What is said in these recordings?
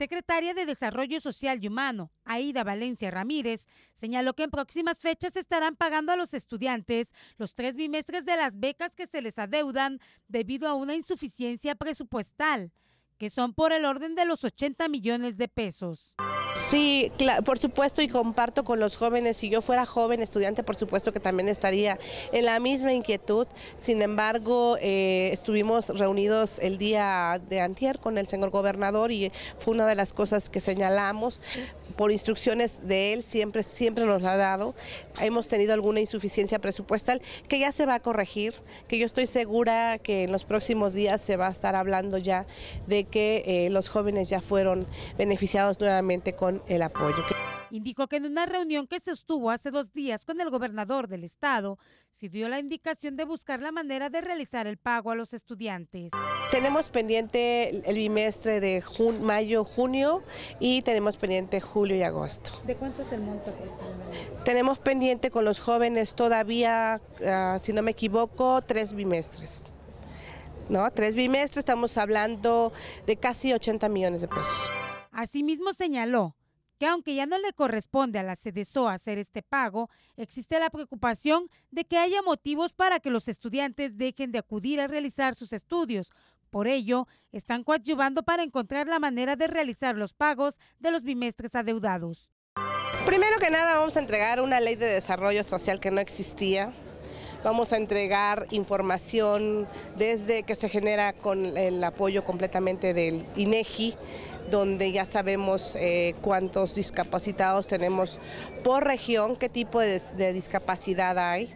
secretaria de Desarrollo Social y Humano, Aida Valencia Ramírez, señaló que en próximas fechas estarán pagando a los estudiantes los tres bimestres de las becas que se les adeudan debido a una insuficiencia presupuestal, que son por el orden de los 80 millones de pesos. Sí, por supuesto, y comparto con los jóvenes. Si yo fuera joven estudiante, por supuesto que también estaría en la misma inquietud. Sin embargo, eh, estuvimos reunidos el día de antier con el señor gobernador y fue una de las cosas que señalamos por instrucciones de él, siempre, siempre nos ha dado. Hemos tenido alguna insuficiencia presupuestal que ya se va a corregir, que yo estoy segura que en los próximos días se va a estar hablando ya de que eh, los jóvenes ya fueron beneficiados nuevamente con el apoyo indicó que en una reunión que se estuvo hace dos días con el gobernador del estado, se dio la indicación de buscar la manera de realizar el pago a los estudiantes. Tenemos pendiente el bimestre de mayo, junio y tenemos pendiente julio y agosto. ¿De cuánto es el monto Tenemos pendiente con los jóvenes todavía, ah, si no me equivoco, tres bimestres. ¿No? Tres bimestres, estamos hablando de casi 80 millones de pesos. Asimismo señaló que aunque ya no le corresponde a la CDSO hacer este pago, existe la preocupación de que haya motivos para que los estudiantes dejen de acudir a realizar sus estudios. Por ello, están coadyuvando para encontrar la manera de realizar los pagos de los bimestres adeudados. Primero que nada vamos a entregar una ley de desarrollo social que no existía, vamos a entregar información desde que se genera con el apoyo completamente del INEGI, donde ya sabemos eh, cuántos discapacitados tenemos por región, qué tipo de, discapacidad hay.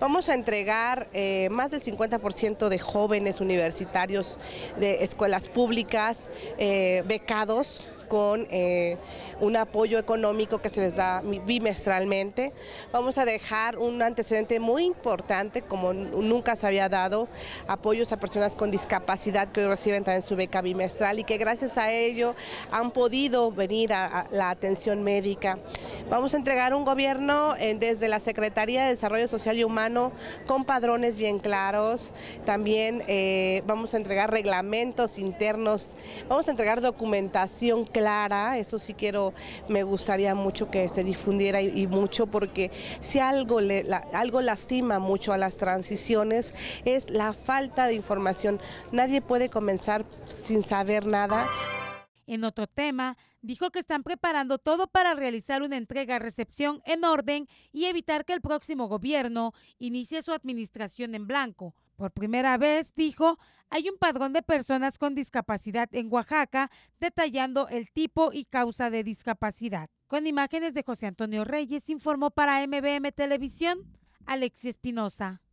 Vamos a entregar eh, más del 50% de jóvenes universitarios de escuelas públicas, eh, becados, con eh, un apoyo económico que se les da bimestralmente. Vamos a dejar un antecedente muy importante, como nunca se había dado, apoyos a personas con discapacidad que hoy reciben también su beca bimestral y que gracias a ello han podido venir a, la atención médica. Vamos a entregar un gobierno eh, desde la Secretaría de Desarrollo Social y Humano con padrones bien claros, también eh, vamos a entregar reglamentos internos, vamos a entregar documentación clara, eso sí quiero, me gustaría mucho que se difundiera y, mucho porque si algo, algo lastima mucho a las transiciones es la falta de información. Nadie puede comenzar sin saber nada. En otro tema, dijo que están preparando todo para realizar una entrega-recepción en orden y evitar que el próximo gobierno inicie su administración en blanco por primera vez, dijo, hay un padrón de personas con discapacidad en Oaxaca, detallando el tipo y causa de discapacidad. Con imágenes de José Antonio Reyes, informó para MBM Televisión, Alexis Espinosa.